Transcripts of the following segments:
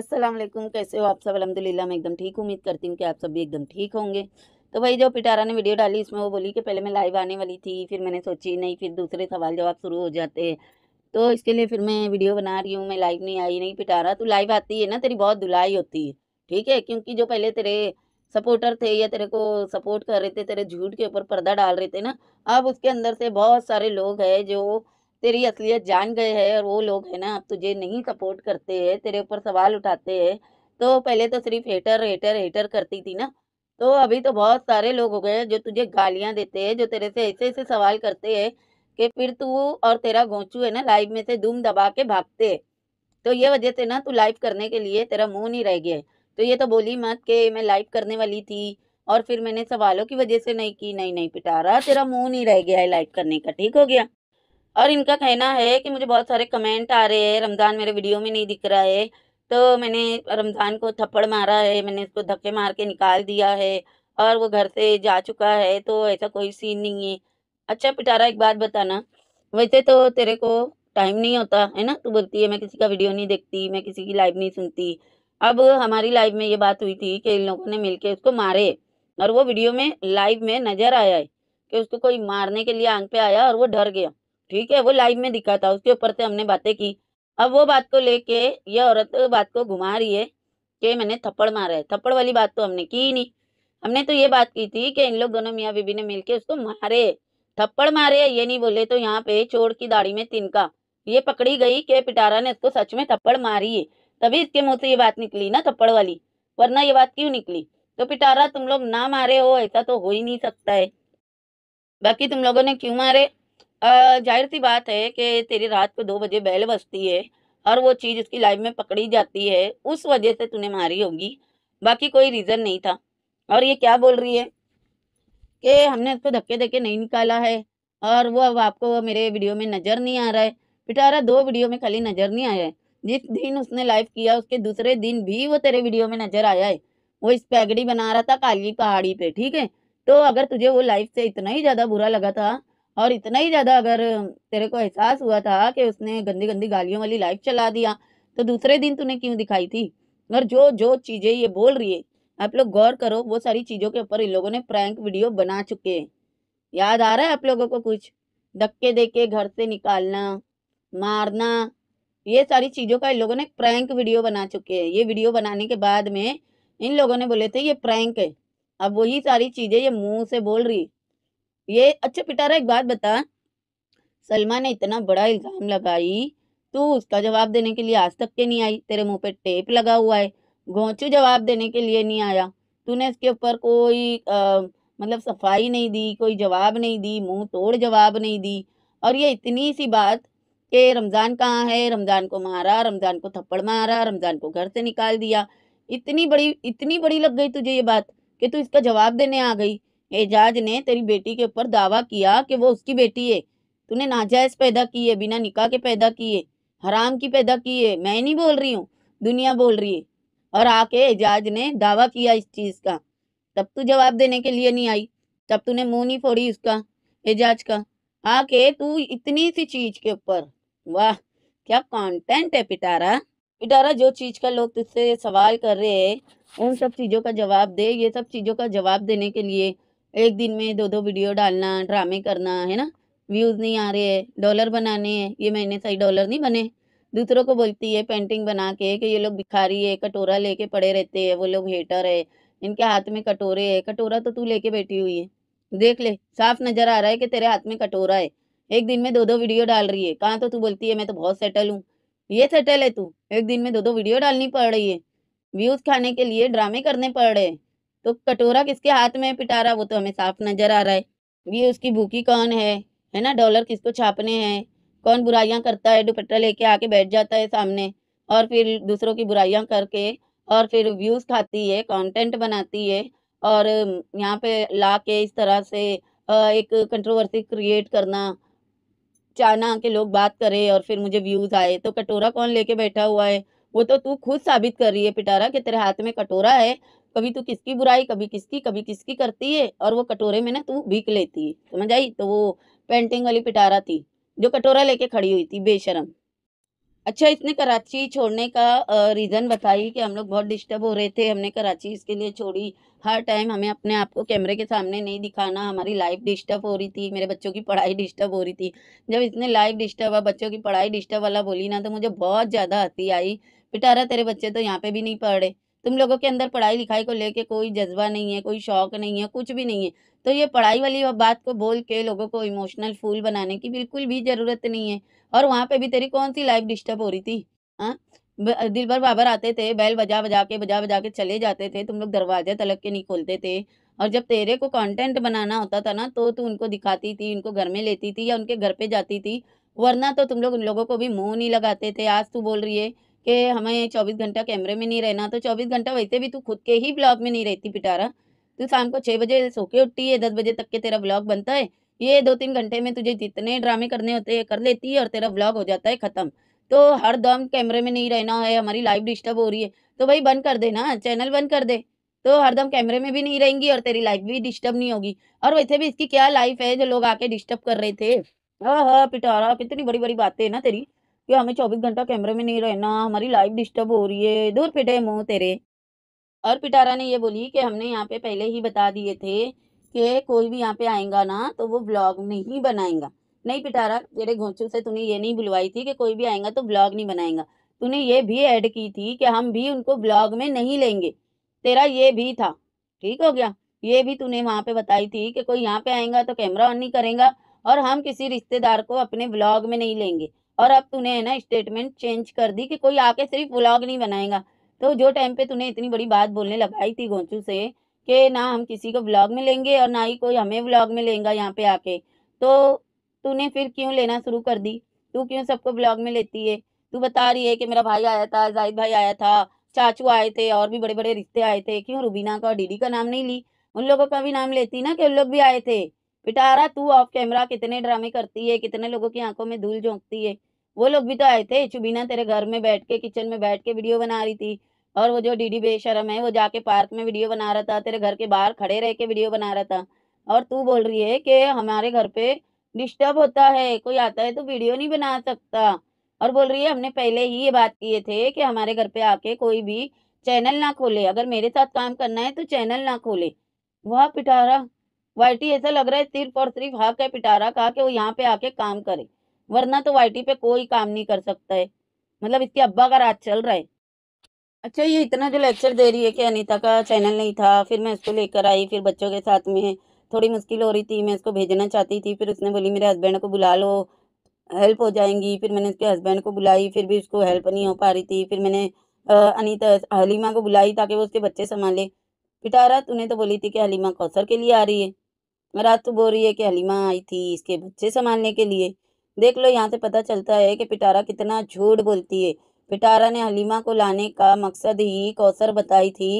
अस्सलाम वालेकुम कैसे हो आप सब अलहमदिल्ला मैं एकदम ठीक उम्मीद करती हूँ कि आप सब भी एकदम ठीक होंगे तो भाई जो पिटारा ने वीडियो डाली उसमें वो बोली कि पहले मैं लाइव आने वाली थी फिर मैंने सोची नहीं फिर दूसरे सवाल जवाब शुरू हो जाते तो इसके लिए फिर मैं वीडियो बना रही हूँ मैं लाइव नहीं आई नहीं पिटारा तो लाइव आती है ना तेरी बहुत धुलाई होती है ठीक है क्योंकि जो पहले तेरे सपोर्टर थे या तेरे को सपोर्ट कर रहे थे तेरे झूठ के ऊपर पर्दा डाल रहे थे ना अब उसके अंदर से बहुत सारे लोग हैं जो तेरी असलियत जान गए हैं और वो लोग हैं ना अब तुझे नहीं सपोर्ट करते हैं तेरे ऊपर सवाल उठाते हैं तो पहले तो सिर्फ हेटर हेटर हेटर करती थी ना तो अभी तो बहुत सारे लोग हो गए जो तुझे गालियां देते हैं जो तेरे से ऐसे ऐसे सवाल करते हैं कि फिर तू और तेरा गोंचू है ना लाइव में से धूम दबा के भागते तो ये वजह से ना तू लाइव करने के लिए तेरा मुंह नहीं रह गया तो ये तो बोली मत के मैं लाइव करने वाली थी और फिर मैंने सवालों की वजह से नहीं की नहीं नहीं पिटारा तेरा मुंह नहीं रह गया है लाइव करने का ठीक हो गया और इनका कहना है कि मुझे बहुत सारे कमेंट आ रहे हैं रमज़ान मेरे वीडियो में नहीं दिख रहा है तो मैंने रमज़ान को थप्पड़ मारा है मैंने इसको धक्के मार के निकाल दिया है और वो घर से जा चुका है तो ऐसा कोई सीन नहीं है अच्छा पिटारा एक बात बताना वैसे तो तेरे को टाइम नहीं होता है ना तू बोलती है मैं किसी का वीडियो नहीं देखती मैं किसी की लाइव नहीं सुनती अब हमारी लाइव में ये बात हुई थी कि इन लोगों ने मिलके उसको मारे और वो वीडियो में लाइव में नज़र आया है कि उसको कोई मारने के लिए आँख पे आया और वो डर गया ठीक है वो लाइव में दिखा था उसके ऊपर से हमने बातें की अब वो बात को लेके ये औरत बात को घुमा रही है कि मैंने थप्पड़ मारा है थप्पड़ वाली बात तो हमने की ही नहीं हमने तो ये बात की थी कि इन लोग दोनों मियाँ बीबी ने मिलके उसको मारे थप्पड़ मारे ये नहीं बोले तो यहाँ पे चोर की दाढ़ी में तिनका ये पकड़ी गई कि पिटारा ने उसको सच में थप्पड़ मारी है तभी इसके मुंह से ये बात निकली ना थप्पड़ वाली वरना ये बात क्यों निकली तो पिटारा तुम लोग ना मारे हो ऐसा तो हो ही नहीं सकता है बाकी तुम लोगों ने क्यों मारे जाहिर सी बात है कि तेरी रात को दो बजे बैल बजती है और वो चीज़ उसकी लाइफ में पकड़ी जाती है उस वजह से तूने मारी होगी बाकी कोई रीज़न नहीं था और ये क्या बोल रही है कि हमने उसको धक्के धक्के नहीं निकाला है और वो अब आपको मेरे वीडियो में नज़र नहीं आ रहा है पिटारा दो वीडियो में खाली नज़र नहीं आया है जिस दिन उसने लाइव किया उसके दूसरे दिन भी वो तेरे वीडियो में नज़र आया है वो इस पैगड़ी बना रहा था काली पहाड़ी पे ठीक है तो अगर तुझे वो लाइफ से इतना ही ज़्यादा बुरा लगा था और इतना ही ज़्यादा अगर तेरे को एहसास हुआ था कि उसने गंदी गंदी गालियों वाली लाइफ चला दिया तो दूसरे दिन तूने क्यों दिखाई थी और जो जो चीज़ें ये बोल रही है आप लोग गौर करो वो सारी चीज़ों के ऊपर इन लोगों ने प्रैंक वीडियो बना चुके हैं याद आ रहा है आप लोगों को कुछ धक्के दे के घर से निकालना मारना ये सारी चीज़ों का इन लोगों ने प्रैंक वीडियो बना चुके हैं ये वीडियो बनाने के बाद में इन लोगों ने बोले थे ये प्रैंक है अब वही सारी चीज़ें ये मुंह से बोल रही ये अच्छा पिटारा एक बात बता सलमा ने इतना बड़ा इल्ज़ाम लगाई तू उसका जवाब देने के लिए आज तक के नहीं आई तेरे मुंह पे टेप लगा हुआ है घोंचू जवाब देने के लिए नहीं आया तूने इसके ऊपर कोई आ, मतलब सफाई नहीं दी कोई जवाब नहीं दी मुंह तोड़ जवाब नहीं दी और ये इतनी सी बात कि रमज़ान कहाँ है रमज़ान को मारा रमज़ान को थप्पड़ मारा रमज़ान को घर से निकाल दिया इतनी बड़ी इतनी बड़ी लग गई तुझे ये बात कि तू इसका जवाब देने आ गई एजाज ने तेरी बेटी के ऊपर दावा किया कि वो उसकी बेटी है तूने नाजायज़ पैदा की है बिना निकाह के पैदा की है हराम की पैदा की है मैं नहीं बोल रही हूँ दुनिया बोल रही है और आके एजाज ने दावा किया इस चीज़ का तब तू जवाब देने के लिए नहीं आई तब तूने मुंह नहीं फोड़ी उसका एजाज का आके तू इतनी सी चीज़ के ऊपर वाह क्या कंटेंट है पिटारा पिटारा जो चीज़ का लोग तुझसे सवाल कर रहे हैं उन सब चीज़ों का जवाब दे ये सब चीज़ों का जवाब देने के लिए एक दिन में दो दो वीडियो डालना ड्रामे करना है ना व्यूज़ नहीं आ रहे हैं डॉलर बनाने हैं ये महीने सही डॉलर नहीं बने दूसरों को बोलती है पेंटिंग बना के कि ये लोग भिखारी है कटोरा लेके पड़े रहते हैं वो लोग हेटर है इनके हाथ में कटोरे है कटोरा तो तू लेके बैठी हुई है देख ले साफ नज़र आ रहा है कि तेरे हाथ में कटोरा है एक दिन में दो दो वीडियो डाल रही है कहाँ तो तू बोलती है मैं तो बहुत सेटल हूँ ये सेटल है तू एक दिन में दो दो वीडियो डालनी पड़ रही है व्यूज़ खाने के लिए ड्रामे करने पड़ रहे हैं तो कटोरा किसके हाथ में पिटारा वो तो हमें साफ नजर आ रहा है ये उसकी भूखी कौन है है ना डॉलर किसको छापने हैं कौन बुराइयां करता है दुपट्टा लेके आके बैठ जाता है सामने और फिर दूसरों की बुराइयां करके और फिर व्यूज खाती है कंटेंट बनाती है और यहाँ पे ला के इस तरह से एक कंट्रोवर्सी क्रिएट करना चाहना कि लोग बात करें और फिर मुझे व्यूज आए तो कटोरा कौन लेके बैठा हुआ है वो तो तू खुद साबित कर रही है पिटारा कि तेरे हाथ में कटोरा है कभी तो किसकी बुराई कभी किसकी कभी किसकी करती है और वो कटोरे में ना तू भीख लेती है समझ आई तो वो पेंटिंग वाली पिटारा थी जो कटोरा लेके खड़ी हुई थी बेशरम अच्छा इसने कराची छोड़ने का रीज़न बताई कि हम लोग बहुत डिस्टर्ब हो रहे थे हमने कराची इसके लिए छोड़ी हर टाइम हमें अपने आप को कैमरे के सामने नहीं दिखाना हमारी लाइफ डिस्टर्ब हो रही थी मेरे बच्चों की पढ़ाई डिस्टर्ब हो रही थी जब इसने लाइफ डिस्टर्ब और बच्चों की पढ़ाई डिस्टर्ब वाला बोली ना तो मुझे बहुत ज़्यादा हंसी आई पिटारा तेरे बच्चे तो यहाँ पे भी नहीं पढ़ रहे तुम लोगों के अंदर पढ़ाई लिखाई को लेके कोई जज्बा नहीं है कोई शौक नहीं है कुछ भी नहीं है तो ये पढ़ाई वाली बात को बोल के लोगों को इमोशनल फूल बनाने की बिल्कुल भी ज़रूरत नहीं है और वहाँ पे भी तेरी कौन सी लाइफ डिस्टर्ब हो रही थी हाँ भर बाबर आते थे बैल बजा बजा के बजा बजा के चले जाते थे तुम लोग दरवाजे तलक के नहीं खोलते थे और जब तेरे को कंटेंट बनाना होता था ना तो तू उनको दिखाती थी उनको घर में लेती थी या उनके घर पे जाती थी वरना तो तुम लोग उन लोगों को भी मुंह नहीं लगाते थे आज तू बोल रही है कि हमें चौबीस घंटा कैमरे में नहीं रहना तो चौबीस घंटा वैसे भी तू खुद के ही ब्लॉग में नहीं रहती पिटारा तू शाम को छः बजे सो के उठती है दस बजे तक के तेरा ब्लॉग बनता है ये दो तीन घंटे में तुझे जितने ड्रामे करने होते हैं कर लेती है और तेरा ब्लॉग हो जाता है ख़त्म तो हर दम कैमरे में नहीं रहना है हमारी लाइफ डिस्टर्ब हो रही है तो भाई बंद कर दे ना चैनल बंद कर दे तो हरदम कैमरे में भी नहीं रहेंगी और तेरी लाइफ भी डिस्टर्ब नहीं होगी और वैसे भी इसकी क्या लाइफ है जो लोग आके डिस्टर्ब कर रहे थे हाँ हाँ पिटारा कितनी बड़ी बड़ी बातें है ना तेरी कि हमें चौबीस घंटा कैमरे में नहीं रहना हमारी लाइफ डिस्टर्ब हो रही है दूर पिटे मुँह तेरे और पिटारा ने ये बोली कि हमने यहाँ पे पहले ही बता दिए थे कि कोई भी यहाँ पे आएगा ना तो वो ब्लॉग नहीं बनाएगा नहीं पिटारा तेरे घोंचू से तूने ये नहीं बुलवाई थी कि कोई भी आएगा तो ब्लॉग नहीं बनाएगा तूने ये भी ऐड की थी कि हम भी उनको ब्लॉग में नहीं लेंगे तेरा ये भी था ठीक हो गया ये भी तूने वहाँ पे बताई थी कि कोई यहाँ पे आएगा तो कैमरा ऑन नहीं करेगा और हम किसी रिश्तेदार को अपने ब्लॉग में नहीं लेंगे और अब तूने है ना स्टेटमेंट चेंज कर दी कि कोई आके सिर्फ व्लॉग नहीं बनाएगा तो जो टाइम पे तूने इतनी बड़ी बात बोलने लगाई थी गोंचू से कि ना हम किसी को व्लॉग में लेंगे और ना ही कोई हमें व्लॉग में लेगा यहाँ पे आके तो तूने फिर क्यों लेना शुरू कर दी तू क्यों सबको ब्लॉग में लेती है तू बता रही है कि मेरा भाई आया था जाहिद भाई आया था चाचू आए थे और भी बड़े बड़े रिश्ते आए थे क्यों रूबीना का और डीडी का नाम नहीं ली उन लोगों का भी नाम लेती ना कि उन लोग भी आए थे पिटारा तू ऑफ कैमरा कितने ड्रामे करती है कितने लोगों की आंखों में धूल झोंकती है वो लोग भी तो आए थे चुबीना तेरे घर में बैठ के किचन में बैठ के वीडियो बना रही थी और वो जो डीडी बेशरम है वो जाके पार्क में वीडियो बना रहा था तेरे घर के बाहर खड़े रह के वीडियो बना रहा था और तू बोल रही है कि हमारे घर पे डिस्टर्ब होता है कोई आता है तो वीडियो नहीं बना सकता और बोल रही है हमने पहले ही ये बात किए थे कि हमारे घर पे आके कोई भी चैनल ना खोले अगर मेरे साथ काम करना है तो चैनल ना खोले वह पिटारा वाईटी ऐसा लग रहा है सिर्फ और सिर्फ हक है पिटारा का कि वो यहाँ पे आके काम करे वरना तो वाईटी पे कोई काम नहीं कर सकता है मतलब इसके अब्बा का राज चल रहा है अच्छा ये इतना जो लेक्चर दे रही है कि अनीता का चैनल नहीं था फिर मैं इसको लेकर आई फिर बच्चों के साथ में थोड़ी मुश्किल हो रही थी मैं इसको भेजना चाहती थी फिर उसने बोली मेरे हस्बैंड को बुला लो हेल्प हो जाएंगी फिर मैंने उसके हस्बैंड को बुलाई फिर भी उसको हेल्प नहीं हो पा रही थी फिर मैंने अनीता हलीमा को बुलाई ताकि वो उसके बच्चे संभाले पिटारा तूने तो बोली थी कि हलीमा कौसर के लिए आ रही है तो बोल रही है कि हलीमा आई थी इसके बच्चे संभालने के लिए देख लो यहाँ से पता चलता है कि पिटारा कितना झूठ बोलती है पिटारा ने हलीमा को लाने का मकसद ही कौसर बताई थी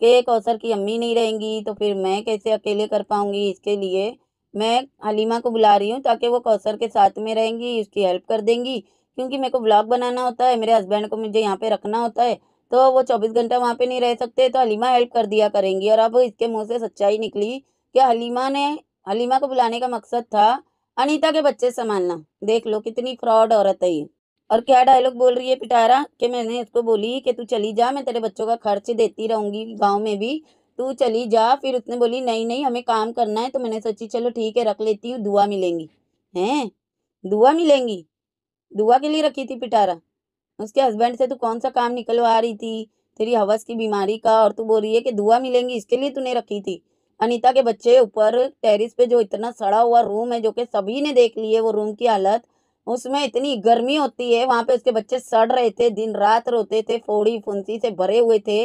कि कौसर की अम्मी नहीं रहेंगी तो फिर मैं कैसे अकेले कर पाऊंगी इसके लिए मैं हलीमा को बुला रही हूँ ताकि वो कौसर के साथ में रहेंगी उसकी हेल्प कर देंगी क्योंकि मेरे को ब्लॉग बनाना होता है मेरे हस्बैंड को मुझे यहाँ पे रखना होता है तो वो चौबीस घंटा वहाँ पे नहीं रह सकते तो हलीमा हेल्प कर दिया करेंगी और अब इसके मुँह से सच्चाई निकली कि हलीमा ने हलीमा को बुलाने का मकसद था अनीता के बच्चे संभालना देख लो कितनी फ्रॉड औरत है ये और क्या डायलॉग बोल रही है पिटारा कि मैंने उसको बोली कि तू चली जा मैं तेरे बच्चों का खर्च देती रहूँगी गाँव में भी तू चली जा फिर उसने बोली नहीं नहीं हमें काम करना है तो मैंने सोची चलो ठीक है रख लेती हूँ दुआ मिलेंगी हैं दुआ मिलेंगी दुआ के लिए रखी थी पिटारा उसके हस्बैंड से तू कौन सा काम निकलवा रही थी तेरी हवस की बीमारी का और तू बोल रही है कि दुआ मिलेंगी इसके लिए तूने रखी थी अनीता के बच्चे ऊपर टेरिस पे जो इतना सड़ा हुआ रूम है जो कि सभी ने देख लिए है वो रूम की हालत उसमें इतनी गर्मी होती है वहाँ पे उसके बच्चे सड़ रहे थे दिन रात रोते थे फोड़ी फुंसी से भरे हुए थे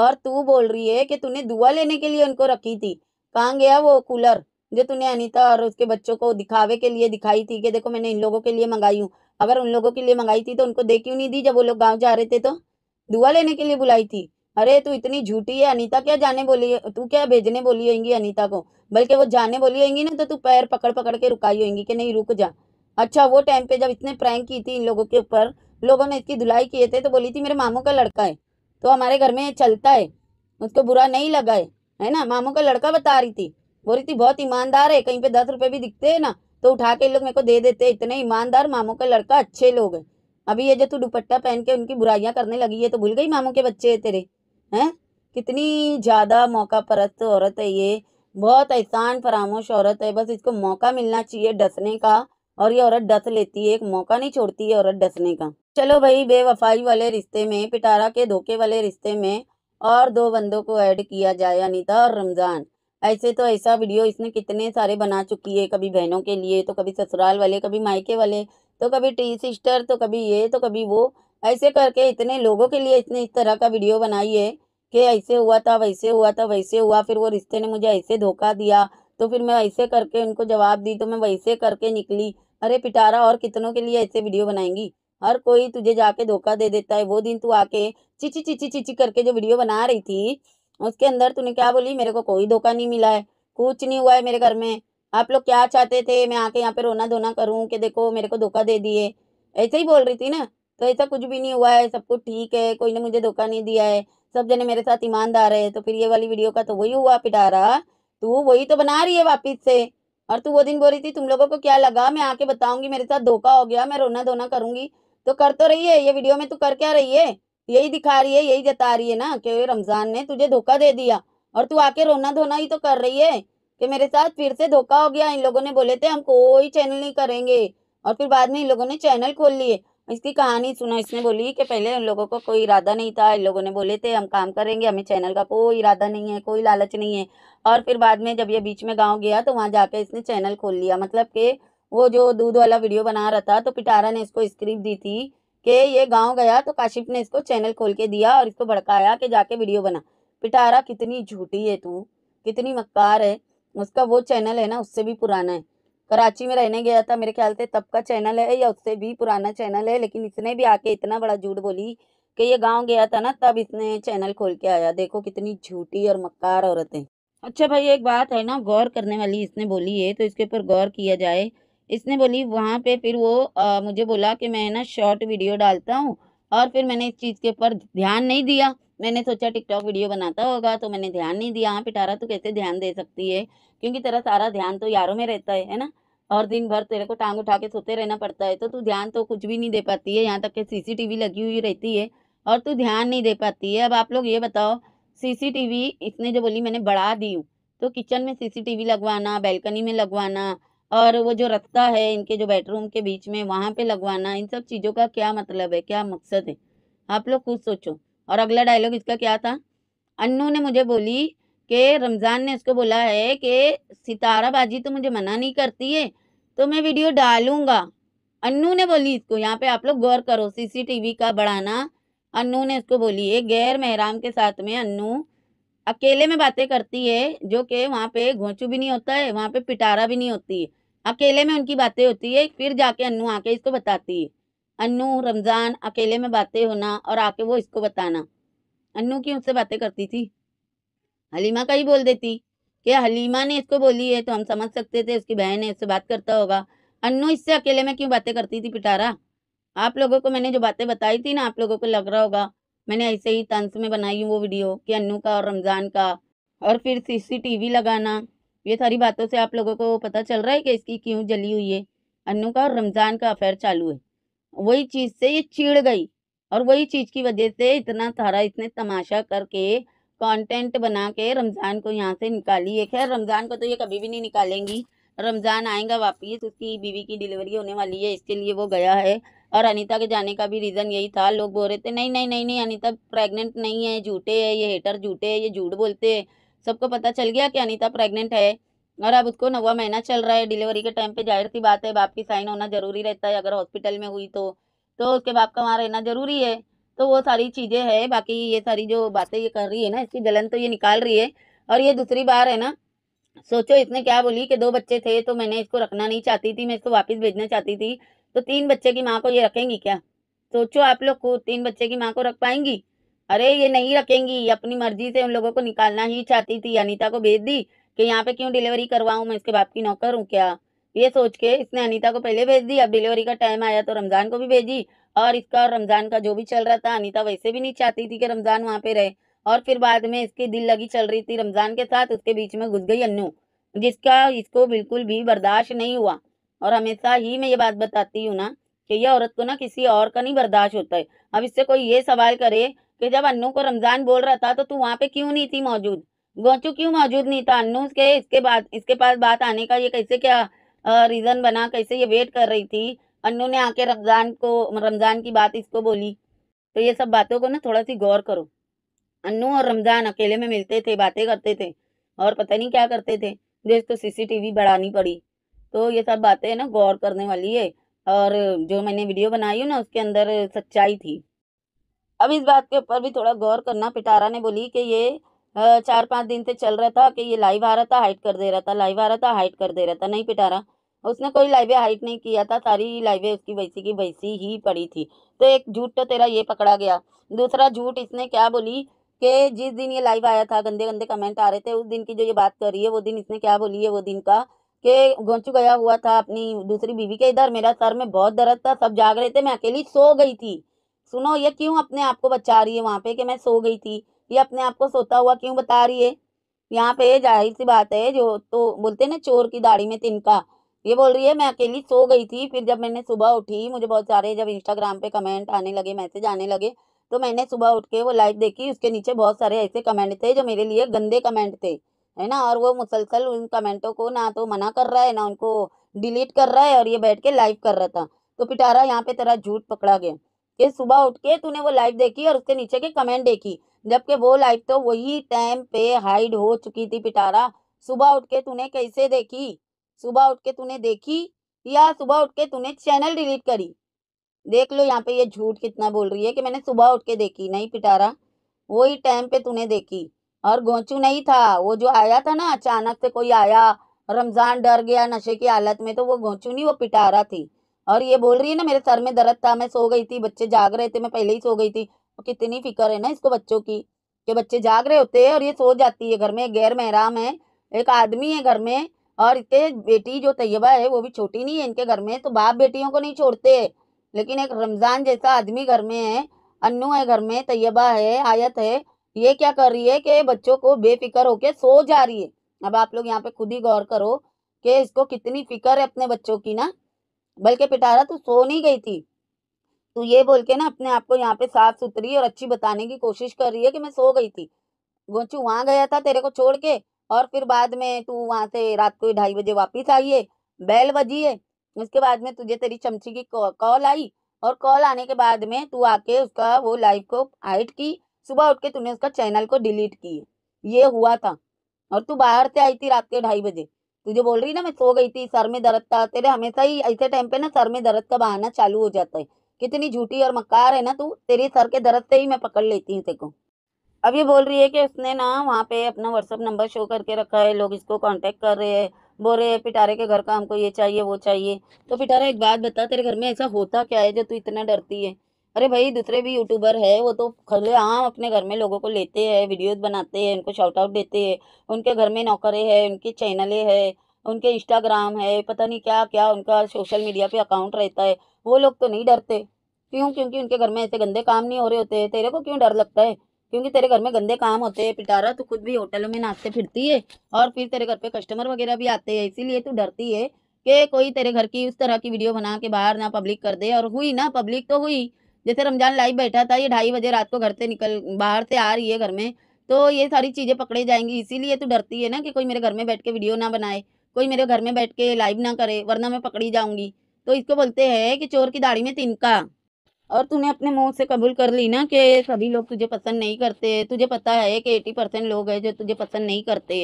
और तू बोल रही है कि तूने दुआ लेने के लिए उनको रखी थी कहाँ गया वो कूलर जो तूने अनीता और उसके बच्चों को दिखावे के लिए दिखाई थी कि देखो मैंने इन लोगों के लिए मंगाई हूँ अगर उन लोगों के लिए मंगाई थी तो उनको दे क्यों नहीं दी जब वो लोग गाँव जा रहे थे तो दुआ लेने के लिए बुलाई थी अरे तू इतनी झूठी है अनीता क्या जाने बोली तू क्या भेजने बोली होगी अनीता को बल्कि वो जाने बोली होगी ना तो तू पैर पकड़ पकड़ के रुकाई होगी कि नहीं रुक जा अच्छा वो टाइम पे जब इतने प्रैंक की थी इन लोगों के ऊपर लोगों ने इतनी धुलाई किए थे तो बोली थी मेरे मामू का लड़का है तो हमारे घर में चलता है उसको बुरा नहीं लगा है है ना मामू का लड़का बता रही थी बोल रही थी बहुत ईमानदार है कहीं पे दस रुपए भी दिखते हैं ना तो उठा के लोग मेरे को दे देते इतने ईमानदार मामू का लड़का अच्छे लोग है अभी ये जो तू दुपट्टा पहन के उनकी बुराइयां करने लगी है तो भूल गई मामू के बच्चे है तेरे हैं कितनी ज़्यादा मौका परस्त औरत है ये बहुत एहसान फरामोश औरत है बस इसको मौका मिलना चाहिए डसने का और ये औरत डस लेती है एक मौका नहीं छोड़ती है औरत डसने का चलो भाई बेवफाई वाले रिश्ते में पिटारा के धोखे वाले रिश्ते में और दो बंदों को ऐड किया जाए अनिता और रमज़ान ऐसे तो ऐसा वीडियो इसने कितने सारे बना चुकी है कभी बहनों के लिए तो कभी ससुराल वाले कभी मायके वाले तो कभी टी सिस्टर तो कभी ये तो कभी वो ऐसे करके इतने लोगों के लिए इसने इस तरह का वीडियो बनाई है कि ऐसे हुआ था वैसे हुआ था वैसे हुआ फिर वो रिश्ते ने मुझे ऐसे धोखा दिया तो फिर मैं ऐसे करके उनको जवाब दी तो मैं वैसे करके निकली अरे पिटारा और कितनों के लिए ऐसे वीडियो बनाएंगी हर कोई तुझे जाके धोखा दे देता है वो दिन तू आके चिची चिची चिची करके जो वीडियो बना रही थी उसके अंदर तूने क्या बोली मेरे को कोई धोखा नहीं मिला है कुछ नहीं हुआ है मेरे घर में आप लोग क्या चाहते थे मैं आके यहाँ पे रोना धोना करूँ कि देखो मेरे को धोखा दे दिए ऐसे ही बोल रही थी ना तो ऐसा कुछ भी नहीं हुआ है सबको ठीक है कोई ने मुझे धोखा नहीं दिया है सब जने मेरे साथ ईमानदार है तो फिर ये वाली वीडियो का तो वही हुआ पिटारा तू वही तो बना रही है वापिस से और तू वो दिन बोल रही थी तुम लोगों को क्या लगा मैं आके बताऊंगी मेरे साथ धोखा हो गया मैं रोना धोना करूंगी तो कर तो रही है ये वीडियो में तू कर क्या रही है यही दिखा रही है यही जता रही है ना कि रमजान ने तुझे धोखा दे दिया और तू आके रोना धोना ही तो कर रही है कि मेरे साथ फिर से धोखा हो गया इन लोगों ने बोले थे हम कोई चैनल नहीं करेंगे और फिर बाद में इन लोगों ने चैनल खोल लिए इसकी कहानी सुना इसने बोली कि पहले उन लोगों को कोई इरादा नहीं था इन लोगों ने बोले थे हम काम करेंगे हमें चैनल का कोई इरादा नहीं है कोई लालच नहीं है और फिर बाद में जब ये बीच में गाँव गया तो वहाँ जाके इसने चैनल खोल लिया मतलब कि वो जो दूध वाला वीडियो बना रहा था तो पिटारा ने इसको स्क्रिप्ट दी थी कि ये गाँव गया तो काशिफ ने इसको चैनल खोल के दिया और इसको भड़काया कि जाके वीडियो बना पिटारा कितनी झूठी है तू कितनी मक्कार है उसका वो चैनल है ना उससे भी पुराना है कराची में रहने गया था मेरे ख्याल से तब का चैनल है या उससे भी पुराना चैनल है लेकिन इसने भी आके इतना बड़ा झूठ बोली कि ये गांव गया था ना तब इसने चैनल खोल के आया देखो कितनी झूठी और मक्कार औरत है अच्छा भाई एक बात है ना गौर करने वाली इसने बोली है तो इसके ऊपर गौर किया जाए इसने बोली वहाँ पे फिर वो आ, मुझे बोला कि मैं ना शॉर्ट वीडियो डालता हूँ और फिर मैंने इस चीज़ के ऊपर ध्यान नहीं दिया मैंने सोचा टिकटॉक वीडियो बनाता होगा तो मैंने ध्यान नहीं दिया हाँ पिटारा तो कैसे ध्यान दे सकती है क्योंकि तेरा सारा ध्यान तो यारों में रहता है है ना और दिन भर तेरे को टांग उठा के सोते रहना पड़ता है तो तू ध्यान तो कुछ भी नहीं दे पाती है यहाँ तक कि सीसीटीवी लगी हुई रहती है और तू ध्यान नहीं दे पाती है अब आप लोग ये बताओ सीसीटीवी इसने जो बोली मैंने बढ़ा दी हूँ तो किचन में सीसीटीवी लगवाना बैल्कनी में लगवाना और वो जो रास्ता है इनके जो बेडरूम के बीच में वहाँ पर लगवाना इन सब चीज़ों का क्या मतलब है क्या मकसद है आप लोग खुद सोचो और अगला डायलॉग इसका क्या था अन्नू ने मुझे बोली कि रमज़ान ने उसको बोला है कि सिताराबाजी तो मुझे मना नहीं करती है तो मैं वीडियो डालूंगा अन्नू ने बोली इसको यहाँ पे आप लोग गौर करो सीसीटीवी का बढ़ाना अन्नू ने इसको बोली है गैर महराम के साथ में अन्नू अकेले में बातें करती है जो कि वहाँ पे घोंचू भी नहीं होता है वहाँ पे पिटारा भी नहीं होती है अकेले में उनकी बातें होती है फिर जाके अन्नू आके इसको बताती है अन्नू रमज़ान अकेले में बातें होना और आके वो इसको बताना अन्नू की उससे बातें करती थी हलीमा का ही बोल देती कि हलीमा ने इसको बोली है तो हम समझ सकते थे उसकी बहन है उससे बात करता होगा अन्नू इससे अकेले में क्यों बातें करती थी पिटारा आप लोगों को मैंने जो बातें बताई थी ना आप लोगों को लग रहा होगा मैंने ऐसे ही तंस में बनाई वो वीडियो कि अन्नू का और रमज़ान का और फिर सीसीटीवी लगाना ये सारी बातों से आप लोगों को पता चल रहा है कि इसकी क्यों जली हुई है अन्नू का और रमज़ान का अफेयर चालू है वही चीज़ से ये चिड़ गई और वही चीज़ की वजह से इतना सारा इसने तमाशा करके कंटेंट बना के रमज़ान को यहाँ से निकाली है खैर रमज़ान को तो ये कभी भी नहीं निकालेंगी रमज़ान आएगा वापस उसकी बीवी की डिलीवरी होने वाली है इसके लिए वो गया है और अनीता के जाने का भी रीज़न यही था लोग बोल रहे थे नहीं नहीं नहीं नहीं अनीता प्रेग्नेंट नहीं है झूठे है ये हेटर झूठे है ये झूठ बोलते हैं सबको पता चल गया कि अनीता प्रेग्नेंट है और अब उसको नवा महीना चल रहा है डिलीवरी के टाइम पे जाहिर सी बात है बाप की साइन होना ज़रूरी रहता है अगर हॉस्पिटल में हुई तो तो उसके बाप का वहाँ रहना ज़रूरी है तो वो सारी चीज़ें है बाकी ये सारी जो बातें ये कर रही है ना इसकी जलन तो ये निकाल रही है और ये दूसरी बार है ना सोचो इसने क्या बोली कि दो बच्चे थे तो मैंने इसको रखना नहीं चाहती थी मैं इसको वापस भेजना चाहती थी तो तीन बच्चे की माँ को ये रखेंगी क्या सोचो आप लोग को तीन बच्चे की माँ को रख पाएंगी अरे ये नहीं रखेंगी अपनी मर्जी से उन लोगों को निकालना ही चाहती थी अनिता को भेज दी कि यहाँ पे क्यों डिलीवरी करवाऊँ मैं इसके बाप की नौकर हूँ क्या ये सोच के इसने अनीता को पहले भेज दी अब डिलीवरी का टाइम आया तो रमज़ान को भी भेजी और इसका और रमज़ान का जो भी चल रहा था अनीता वैसे भी नहीं चाहती थी कि रमज़ान वहाँ पे रहे और फिर बाद में इसकी दिल लगी चल रही थी रमज़ान के साथ उसके बीच में घुस गई अन्नू जिसका इसको बिल्कुल भी बर्दाश्त नहीं हुआ और हमेशा ही मैं ये बात बताती हूँ ना कि यह औरत को ना किसी और का नहीं बर्दाश्त होता है अब इससे कोई ये सवाल करे कि जब अन्नू को रमज़ान बोल रहा था तो तू वहाँ पे क्यों नहीं थी मौजूद गोचू क्यों मौजूद नहीं था अन्नू के इसके बाद इसके पास बात आने का ये कैसे क्या रीज़न बना कैसे ये वेट कर रही थी अन्नू ने आके रमज़ान को रमज़ान की बात इसको बोली तो ये सब बातों को ना थोड़ा सी गौर करो अन्नू और रमज़ान अकेले में मिलते थे बातें करते थे और पता नहीं क्या करते थे जो इसको सीसीटीवी बढ़ानी पड़ी तो ये सब बातें है ना गौर करने वाली है और जो मैंने वीडियो बनाई हूँ ना उसके अंदर सच्चाई थी अब इस बात के ऊपर भी थोड़ा गौर करना पिटारा ने बोली कि ये चार पांच दिन से चल रहा था कि ये लाइव आ रहा था हाइट कर दे रहा था लाइव आ रहा था हाइट कर दे रहा था नहीं पिटारा उसने कोई लाइवें हाइट नहीं किया था सारी लाइवें उसकी वैसी की वैसी ही पड़ी थी तो एक झूठ तो तेरा ये पकड़ा गया दूसरा झूठ इसने क्या बोली कि जिस दिन ये लाइव आया था गंदे गंदे कमेंट आ रहे थे उस दिन की जो ये बात कर रही है वो दिन इसने क्या बोली है वो दिन का कि गोंचू गया हुआ था अपनी दूसरी बीवी के इधर मेरा सर में बहुत दर्द था सब जाग रहे थे मैं अकेली सो गई थी सुनो ये क्यों अपने आप को बचा रही है वहाँ पे कि मैं सो गई थी ये अपने आप को सोता हुआ क्यों बता रही है यहाँ पे जाहिर सी बात है जो तो बोलते ना चोर की दाढ़ी में तिनका ये बोल रही है मैं अकेली सो गई थी फिर जब मैंने सुबह उठी मुझे बहुत सारे जब इंस्टाग्राम पे कमेंट आने लगे मैसेज आने लगे तो मैंने सुबह उठ के वो लाइव देखी उसके नीचे बहुत सारे ऐसे कमेंट थे जो मेरे लिए गंदे कमेंट थे है ना और वो मुसलसल उन कमेंटों को ना तो मना कर रहा है ना उनको डिलीट कर रहा है और ये बैठ के लाइव कर रहा था तो पिटारा यहाँ पे तेरा झूठ पकड़ा गया कि सुबह उठ के तूने वो लाइव देखी और उसके नीचे के कमेंट देखी जबकि वो लाइव तो वही टाइम पे हाइड हो चुकी थी पिटारा सुबह उठ के तूने कैसे देखी सुबह उठ के तूने देखी या सुबह उठ के तूने चैनल डिलीट करी देख लो यहाँ पे ये झूठ कितना बोल रही है कि मैंने सुबह उठ के देखी नहीं पिटारा वही टाइम पे तूने देखी और गोंचू नहीं था वो जो आया था ना अचानक से कोई आया रमज़ान डर गया नशे की हालत में तो वो गोंचू नहीं वो पिटारा थी और ये बोल रही है ना मेरे सर में दर्द था मैं सो गई थी बच्चे जाग रहे थे मैं पहले ही सो गई थी तो कितनी फिक्र है ना इसको बच्चों की कि बच्चे जाग रहे होते हैं और ये सो जाती है घर में एक गैर महराम है एक आदमी है घर में और इसके बेटी जो तैयबा है वो भी छोटी नहीं है इनके घर में तो बाप बेटियों को नहीं छोड़ते लेकिन एक रमज़ान जैसा आदमी घर में है अन्नु है घर में तैयबा है आयत है ये क्या कर रही है कि बच्चों को बेफिक्र होके सो जा रही है अब आप लोग यहाँ पे खुद ही गौर करो कि इसको कितनी फिक्र है अपने बच्चों की ना बल्कि पिटारा तू सो नहीं गई थी तू ये बोल के ना अपने आप को यहाँ पे साफ सुथरी और अच्छी बताने की कोशिश कर रही है कि मैं सो गई थी गोचू वहां गया था तेरे को छोड़ के और फिर बाद में तू वहां से रात को ढाई बजे वापिस आई है बैल बजी है उसके बाद में तुझे तेरी चमची की कॉल आई और कॉल आने के बाद में तू आके उसका वो लाइव को हाइट की सुबह उठ के तूने उसका चैनल को डिलीट की ये हुआ था और तू बाहर से आई थी रात के ढाई बजे तू जो बोल रही ना मैं सो गई थी सर में दर्द था तेरे हमेशा ही ऐसे टाइम पे ना सर में दर्द का बहाना चालू हो जाता है कितनी झूठी और मकार है ना तू तेरे सर के दर्द से ही मैं पकड़ लेती हूँ तेको अब ये बोल रही है कि उसने ना वहाँ पे अपना व्हाट्सअप नंबर शो करके रखा है लोग इसको कॉन्टेक्ट कर रहे है बोल रहे हैं पिटारे के घर का हमको ये चाहिए वो चाहिए तो पिटारा एक बात बता तेरे घर में ऐसा होता क्या है जो तू इतना डरती है अरे भाई दूसरे भी यूट्यूबर है वो तो खुले आम अपने घर में लोगों को लेते हैं वीडियोस बनाते हैं उनको शॉर्ट आउट देते हैं उनके घर में नौकरे है उनकी चैनलें है उनके इंस्टाग्राम है पता नहीं क्या क्या उनका सोशल मीडिया पे अकाउंट रहता है वो लोग तो नहीं डरते क्यों क्योंकि उनके घर में ऐसे गंदे काम नहीं हो रहे होते तेरे को क्यों डर लगता है क्योंकि तेरे घर में गंदे काम होते हैं पिटारा तू खुद भी होटलों में नाचते फिरती है और फिर तेरे घर पे कस्टमर वगैरह भी आते हैं इसीलिए तू डरती है कि कोई तेरे घर की उस तरह की वीडियो बना के बाहर ना पब्लिक कर दे और हुई ना पब्लिक तो हुई जैसे रमजान लाइव बैठा था ये ढाई बजे रात को घर से निकल बाहर से आ रही है घर में तो ये सारी चीज़ें पकड़े जाएंगी इसीलिए तो डरती है ना कि कोई मेरे घर में बैठ के वीडियो ना बनाए कोई मेरे घर में बैठ के लाइव ना करे वरना मैं पकड़ी जाऊंगी तो इसको बोलते हैं कि चोर की दाढ़ी में तिनका और तूने अपने मुंह से कबूल कर ली ना कि सभी लोग तुझे पसंद नहीं करते तुझे पता है कि एटी परसेंट लोग है जो तुझे पसंद नहीं करते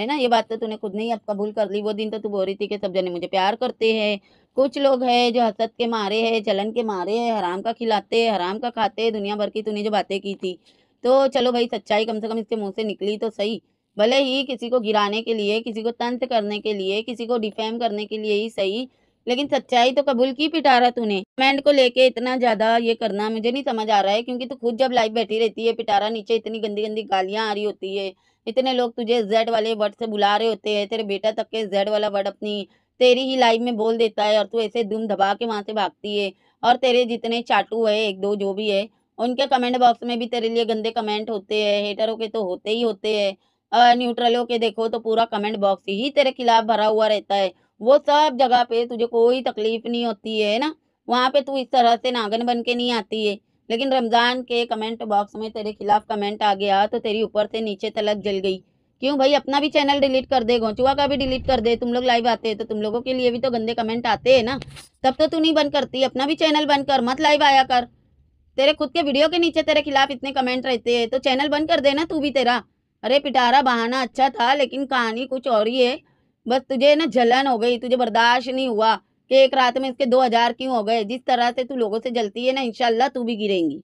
है ना ये बात तो तूने खुद नहीं अब कबूल कर ली वो दिन तो तू बोल रही थी कि सब जने मुझे प्यार करते हैं कुछ लोग हैं जो हसद के मारे है जलन के मारे है हराम का खिलाते हैं हराम का खाते हैं दुनिया भर की तूने जो बातें की थी तो चलो भाई सच्चाई कम से कम इसके मुंह से निकली तो सही भले ही किसी को गिराने के लिए किसी को तंत्र करने के लिए किसी को डिफेम करने के लिए ही सही लेकिन सच्चाई तो कबूल की पिटारा तूने कमेंट को लेके इतना ज्यादा ये करना मुझे नहीं समझ आ रहा है क्योंकि तू खुद जब लाइव बैठी रहती है पिटारा नीचे इतनी गंदी गंदी गालियां आ रही होती है इतने लोग तुझे जेड वाले वर्ड से बुला रहे होते हैं तेरे बेटा तक के जेड वाला वर्ड अपनी तेरी ही लाइव में बोल देता है और तू ऐसे दुम दबा के वहां से भागती है और तेरे जितने चाटू है एक दो जो भी है उनके कमेंट बॉक्स में भी तेरे लिए गंदे कमेंट होते हैं हेटरों के तो होते ही होते हैं न्यूट्रलों के देखो तो पूरा कमेंट बॉक्स ही तेरे खिलाफ भरा हुआ रहता है वो सब जगह पे तुझे कोई तकलीफ नहीं होती है ना वहाँ पे तू इस तरह से नागन बन के नहीं आती है लेकिन रमज़ान के कमेंट बॉक्स में तेरे खिलाफ कमेंट आ गया तो तेरी ऊपर से नीचे तलक जल गई क्यों भाई अपना भी चैनल डिलीट कर दे गोचुआ का भी डिलीट कर दे तुम लोग लाइव आते हैं तो तुम लोगों के लिए भी तो गंदे कमेंट आते हैं ना तब तो तू नहीं बंद करती अपना भी चैनल बंद कर मत लाइव आया कर तेरे खुद के वीडियो के नीचे तेरे खिलाफ इतने कमेंट रहते हैं तो चैनल बंद कर देना तू भी तेरा अरे पिटारा बहाना अच्छा था लेकिन कहानी कुछ और ही है बस तुझे ना जलन हो गई तुझे बर्दाश्त नहीं हुआ कि एक रात में इसके दो हजार क्यों हो गए जिस तरह से तू लोगों से जलती है ना इनशाला तू भी गिरेंगी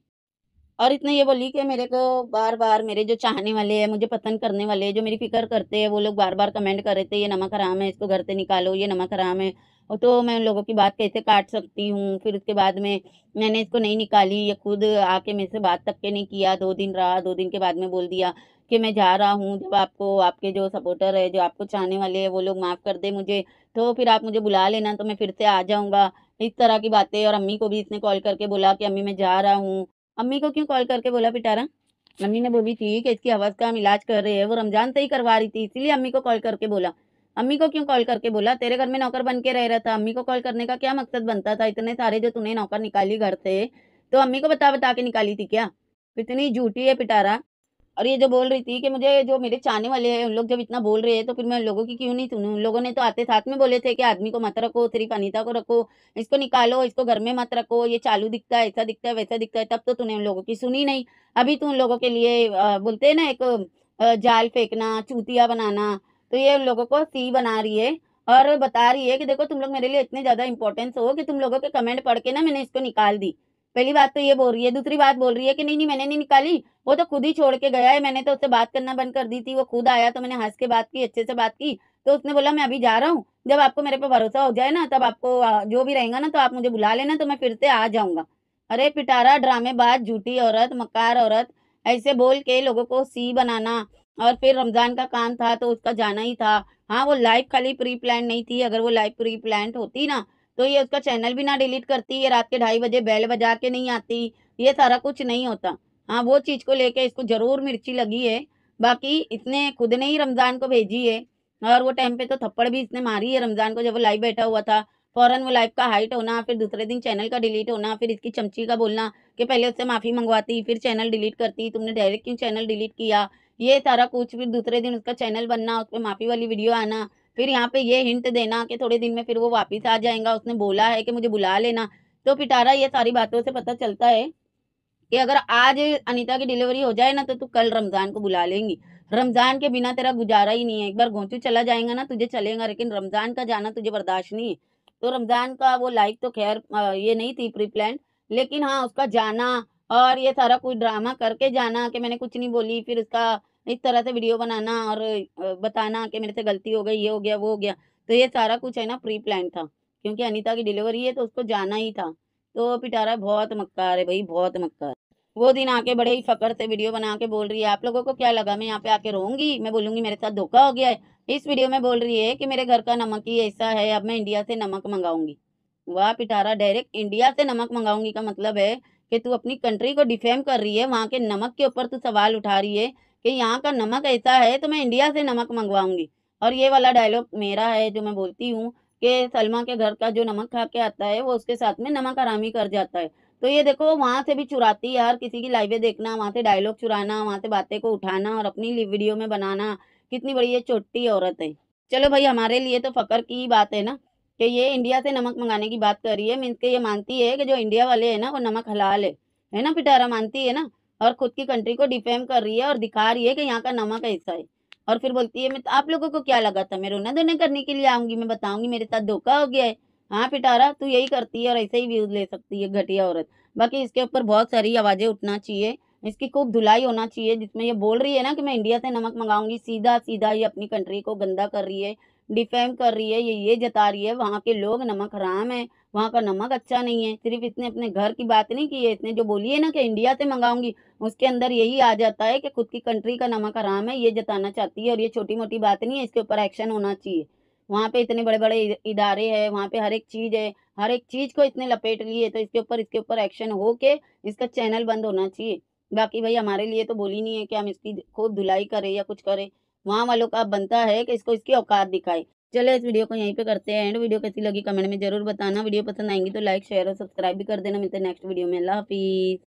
और इतना ये बोली कि मेरे को बार बार मेरे जो चाहने वाले हैं मुझे पसंद करने वाले हैं जो मेरी फिक्र करते हैं वो लोग बार बार कमेंट कर रहे थे ये नमक हराम है इसको घर से निकालो ये नमक हराम है और तो मैं उन लोगों की बात कैसे काट सकती हूँ फिर उसके बाद में मैंने इसको नहीं निकाली ये खुद आके मेरे से बात तक के नहीं किया दो दिन रहा दो दिन के बाद में बोल दिया कि मैं जा रहा हूँ जब आपको आपके जो सपोर्टर है जो आपको चाहने वाले हैं वो लोग माफ़ कर दे मुझे तो फिर आप मुझे बुला लेना तो मैं फिर से आ जाऊँगा इस तरह की बातें और अम्मी को भी इसने कॉल करके बोला कि अम्मी मैं जा रहा हूँ अम्मी को क्यों कॉल करके बोला पिटारा अम्मी ने बोली थी कि इसकी आवाज़ का हम इलाज कर रहे हैं वो रमजान से ही करवा रही थी इसीलिए अम्मी को कॉल करके बोला अम्मी को क्यों कॉल करके बोला तेरे घर में नौकर बन के रह रहा था अम्मी को कॉल करने का क्या मकसद बनता था इतने सारे जो तूने नौकर निकाली घर से तो अम्मी को बता बता के निकाली थी क्या इतनी झूठी है पिटारा और ये जो बोल रही थी कि मुझे जो मेरे चाहने वाले हैं उन लोग जब इतना बोल रहे हैं तो फिर मैं उन लोगों की क्यों नहीं सुनूँ उन लोगों ने तो आते साथ में बोले थे कि आदमी को मत रखो तेरी अनिता को रखो इसको निकालो इसको घर में मत रखो ये चालू दिखता है ऐसा दिखता है वैसा दिखता है तब तो तूने उन लोगों की सुनी नहीं अभी तू उन लोगों के लिए बोलते है ना एक जाल फेंकना चूतिया बनाना तो ये उन लोगों को सी बना रही है और बता रही है कि देखो तुम लोग मेरे लिए इतने ज़्यादा इंपॉर्टेंस हो कि तुम लोगों के कमेंट पढ़ के ना मैंने इसको निकाल दी पहली बात तो ये बोल रही है दूसरी बात बोल रही है कि नहीं नहीं मैंने नहीं निकाली वो तो खुद ही छोड़ के गया है मैंने तो उससे बात करना बंद कर दी थी वो खुद आया तो मैंने हंस के बात की अच्छे से बात की तो उसने बोला मैं अभी जा रहा हूँ जब आपको मेरे पे भरोसा हो जाए ना तब आपको जो भी रहेगा ना तो आप मुझे बुला लेना तो मैं फिर से आ जाऊंगा अरे पिटारा ड्रामेबाज झूठी औरत मकार औरत ऐसे बोल के लोगों को सी बनाना और फिर रमज़ान का काम था तो उसका जाना ही था हाँ वो लाइफ खाली प्री प्लान नहीं थी अगर वो लाइफ प्री प्लान होती ना तो ये उसका चैनल भी ना डिलीट करती ये रात के ढाई बजे बैल बजा के नहीं आती ये सारा कुछ नहीं होता हाँ वो चीज़ को लेके इसको ज़रूर मिर्ची लगी है बाकी इसने खुद ने ही रमज़ान को भेजी है और वो टाइम पे तो थप्पड़ भी इसने मारी है रमज़ान को जब वो लाइव बैठा हुआ था फ़ौरन वो लाइव का हाइट होना फिर दूसरे दिन चैनल का डिलीट होना फिर इसकी चमची का बोलना कि पहले उससे माफ़ी मंगवाती फिर चैनल डिलीट करती तुमने डायरेक्ट क्यों चैनल डिलीट किया ये सारा कुछ फिर दूसरे दिन उसका चैनल बनना उस पर माफ़ी वाली वीडियो आना फिर यहाँ पे ये हिंट देना कि थोड़े दिन में फिर वो वापिस आ जाएगा उसने बोला है कि मुझे बुला लेना तो पिटारा ये सारी बातों से पता चलता है कि अगर आज अनीता की डिलीवरी हो जाए ना तो तू कल रमजान को बुला लेंगी रमजान के बिना तेरा गुजारा ही नहीं है एक बार गोचू चला जाएगा ना तुझे चलेगा लेकिन रमजान का जाना तुझे बर्दाश्त नहीं है तो रमजान का वो लाइफ तो खैर ये नहीं थी प्री प्लान लेकिन हाँ उसका जाना और ये सारा कुछ ड्रामा करके जाना कि मैंने कुछ नहीं बोली फिर उसका इस तरह से वीडियो बनाना और बताना कि मेरे से गलती हो गई ये हो गया वो हो गया तो ये सारा कुछ है ना प्री प्लान था क्योंकि अनीता की डिलीवरी है तो उसको जाना ही था तो पिटारा बहुत मक्कार है भाई बहुत मक्कार वो दिन आके बड़े ही फकर से वीडियो बना के बोल रही है आप लोगों को क्या लगा मैं यहाँ पे आके रहूंगी मैं बोलूंगी मेरे साथ धोखा हो गया है इस वीडियो में बोल रही है कि मेरे घर का नमक ही ऐसा है अब मैं इंडिया से नमक मंगाऊंगी वाह पिटारा डायरेक्ट इंडिया से नमक मंगाऊंगी का मतलब है कि तू अपनी कंट्री को डिफेम कर रही है वहाँ के नमक के ऊपर तू सवाल उठा रही है कि यहाँ का नमक ऐसा है तो मैं इंडिया से नमक मंगवाऊंगी और ये वाला डायलॉग मेरा है जो मैं बोलती हूँ कि सलमा के घर का जो नमक खा के आता है वो उसके साथ में नमक आरामी कर जाता है तो ये देखो वहाँ से भी चुराती है हर किसी की लाइवें देखना वहाँ से डायलॉग चुराना वहाँ से बातें को उठाना और अपनी वीडियो में बनाना कितनी बड़ी ये छोटी औरत है चलो भाई हमारे लिए तो फ़कर की ही बात है ना कि ये इंडिया से नमक मंगाने की बात कर रही है मीन्स के ये मानती है कि जो इंडिया वाले हैं ना वो नमक हलाल है है ना पिटारा मानती है ना और खुद की कंट्री को डिफेम कर रही है और दिखा रही है कि यहाँ का नमक ऐसा है और फिर बोलती है मैं तो, आप लोगों को क्या लगा था मैं रोना धोने करने के लिए आऊंगी मैं बताऊंगी मेरे साथ धोखा हो गया है हाँ पिटारा तू यही करती है और ऐसे ही व्यूज ले सकती है घटिया औरत बाकी इसके ऊपर बहुत सारी आवाज़ें उठना चाहिए इसकी खूब धुलाई होना चाहिए जिसमें ये बोल रही है ना कि मैं इंडिया से नमक मंगाऊंगी सीधा सीधा ये अपनी कंट्री को गंदा कर रही है डिफेम कर रही है ये ये जता रही है वहाँ के लोग नमक हराम है वहाँ का नमक अच्छा नहीं है सिर्फ इसने अपने घर की बात नहीं की है इसने जो बोली है ना कि इंडिया से मंगाऊंगी उसके अंदर यही आ जाता है कि खुद की कंट्री का नमक हराम है ये जताना चाहती है और ये छोटी मोटी बात नहीं है इसके ऊपर एक्शन होना चाहिए वहाँ पे इतने बड़े बड़े इदारे हैं वहाँ पे हर एक चीज़ है हर एक चीज़ को इतने लपेट ली है तो इसके ऊपर इसके ऊपर एक्शन हो के इसका चैनल बंद होना चाहिए बाकी भाई हमारे लिए तो बोली नहीं है कि हम इसकी खूब धुलाई करें या कुछ करें वहाँ वालों का बनता है कि इसको इसकी औकात दिखाए चले इस वीडियो को यहीं पे करते हैं एंड वीडियो कैसी लगी कमेंट में जरूर बताना वीडियो पसंद आएंगी तो लाइक शेयर और सब्सक्राइब भी कर देना मिलते हैं नेक्स्ट वीडियो में अल्लाह हाफिज़